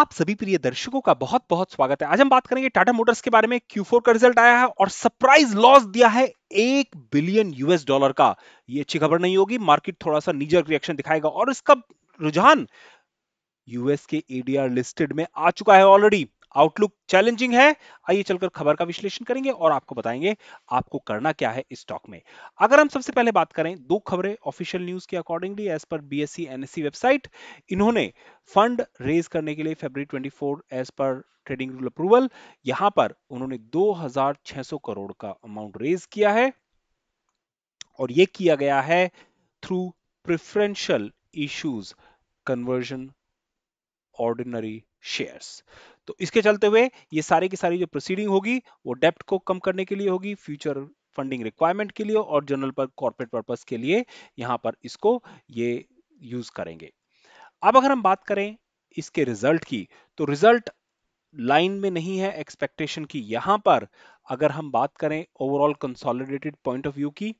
आप सभी प्रिय दर्शकों का बहुत बहुत स्वागत है आज हम बात करेंगे टाटा मोटर्स के बारे में Q4 का रिजल्ट आया है और सरप्राइज लॉस दिया है एक बिलियन यूएस डॉलर का ये अच्छी खबर नहीं होगी मार्केट थोड़ा सा निजर रिएक्शन दिखाएगा और इसका रुझान यूएस के एडीआर लिस्टेड में आ चुका है ऑलरेडी आउटलुक चैलेंजिंग है आइए चलकर खबर का विश्लेषण करेंगे और आपको बताएंगे आपको करना क्या है इस स्टॉक में अगर हम सबसे पहले बात करें दो खबरें ऑफिशियल न्यूज के accordingly as per S C website इन्होंने फंड रेज करने के लिए twenty four as per trading rule approval यहां पर उन्होंने सौ करोड़ का अमाउंट रेज किया है और ये किया गया है through preferential issues conversion ordinary shares तो इसके चलते हुए ये सारे की सारी जो प्रोसीडिंग होगी वो डेप्ट को कम करने के लिए होगी फ्यूचर फंडिंग रिक्वायरमेंट के लिए और जनरल पर कॉर्पोरेट पर्पस के लिए यहाँ पर इसको ये यूज करेंगे अब अगर हम बात करें इसके रिजल्ट की तो रिजल्ट लाइन में नहीं है एक्सपेक्टेशन की यहां पर अगर हम बात करें overall consolidated point of view की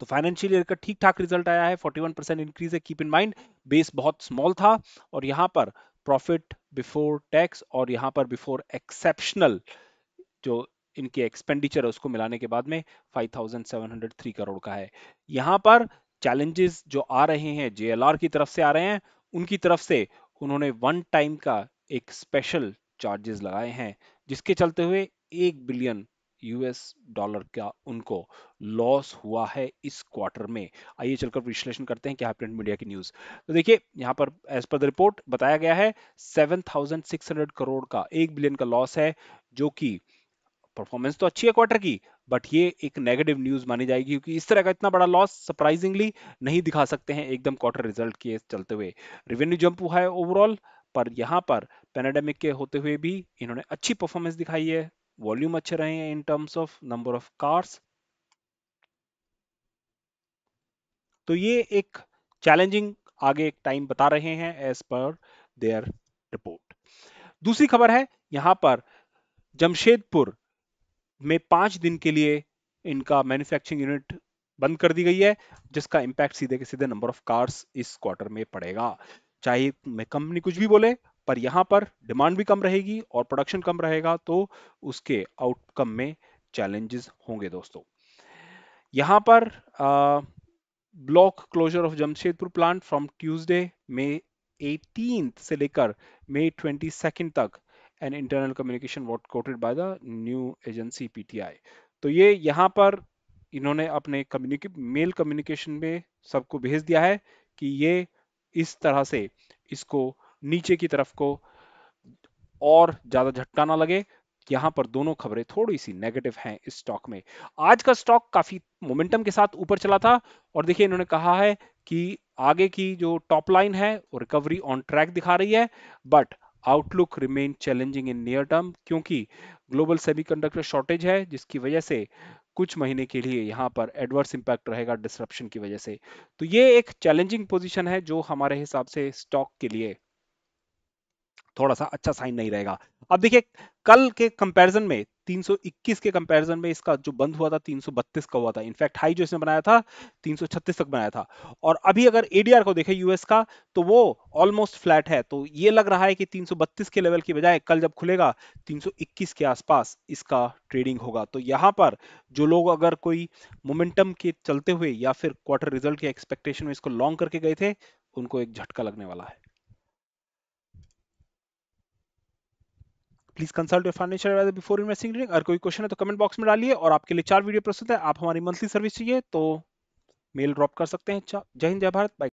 तो फाइनेंशियल ईयर का ठीक ठाक रिजल्ट आया है 41 परसेंट इंक्रीज है कीप इन माइंड बेस बहुत स्मॉल था और यहां पर प्रॉफिट बिफोर टैक्स और यहाँ पर बिफोर एक्सेप्शनल जो इनके एक्सपेंडिचर है उसको मिलाने के बाद में 5,703 करोड़ का है यहाँ पर चैलेंजेस जो आ रहे हैं जेएलआर की तरफ से आ रहे हैं उनकी तरफ से उन्होंने वन टाइम का एक स्पेशल चार्जेस लगाए हैं जिसके चलते हुए एक बिलियन यूएस डॉलर का उनको लॉस हुआ है इस क्वार्टर में आइए चलकर विश्लेषण करते हैं क्या प्रिंट मीडिया की न्यूज तो देखिए यहाँ पर एज पर द रिपोर्ट बताया गया है 7,600 करोड़ का एक बिलियन का लॉस है जो कि परफॉर्मेंस तो अच्छी है क्वार्टर की बट ये एक नेगेटिव न्यूज मानी जाएगी क्योंकि इस तरह का इतना बड़ा लॉस सरप्राइजिंगली नहीं दिखा सकते हैं एकदम क्वार्टर रिजल्ट के चलते हुए रेवेन्यू जंप हुआ है ओवरऑल पर यहाँ पर पेनाडेमिक के होते हुए भी इन्होंने अच्छी परफॉर्मेंस दिखाई है वॉल्यूम अच्छे रहे हैं in terms of number of cars तो ये एक चैलेंजिंग आगे एक टाइम बता रहे हैं एज पर देयर रिपोर्ट दूसरी खबर है यहां पर जमशेदपुर में पांच दिन के लिए इनका मैन्युफैक्चरिंग यूनिट बंद कर दी गई है जिसका इंपैक्ट सीधे के सीधे नंबर ऑफ कार्स इस क्वार्टर में पड़ेगा चाहे कंपनी कुछ भी बोले पर यहाँ पर डिमांड भी कम रहेगी और प्रोडक्शन कम रहेगा तो उसके आउटकम में चैलेंजेस होंगे दोस्तों यहाँ पर block closure of Jamshedpur plant from Tuesday May eighteen से लेकर मे सेकेंड तक and internal communication what quoted by the new agency PTI तो ये यहाँ पर इन्होंने अपने कम्युनिके मेल कम्युनिकेशन में सबको भेज दिया है कि ये इस तरह से इसको नीचे की तरफ को और ज्यादा झटका ना लगे यहां पर दोनों खबरें थोड़ी सी नेगेटिव हैं इस स्टॉक में आज का स्टॉक काफी मोमेंटम के साथ ऊपर चला था और देखिए इन्होंने कहा है कि आगे की जो टॉप लाइन है रिकवरी ऑन ट्रैक दिखा रही है but outlook remain challenging in near term क्योंकि ग्लोबल सेमीकंडक्टर शॉर्टेज है जिसकी वजह से कुछ महीने के लिए यहां पर एडवर्स इंपैक्ट रहेगा डिसरप्शन की वजह से तो ये एक चैलेंजिंग पोजीशन है जो हमारे हिसाब से स्टॉक के लिए थोड़ा सा अच्छा साइन नहीं रहेगा अब देखिए कल के कंपैरिजन में 321 के कंपैरिजन में इसका जो बंद हुआ था 332 का हुआ था इनफैक्ट हाई जो इसने बनाया था 336 तक बनाया था और अभी अगर एडीआर को देखें यूएस का तो वो ऑलमोस्ट फ्लैट है तो ये लग रहा है कि 332 के लेवल की बजाय कल जब खुलेगा 321 के आसपास इसका ट्रेडिंग होगा तो यहाँ पर जो लोग अगर कोई मोमेंटम के चलते हुए या फिर क्वार्टर रिजल्ट के एक्सपेक्टेशन में इसको लॉन्ग करके गए थे उनको एक झटका लगने वाला है please consult your financial advisor before investing रिंग अगर कोई क्वेश्चन है तो कमेंट बॉक्स में डालिए और आपके लिए चार वीडियो प्रस्तुत है आप हमारी मंथली सर्विस चाहिए तो मेल ड्रॉप कर सकते हैं जय हिंद जय भारत बाय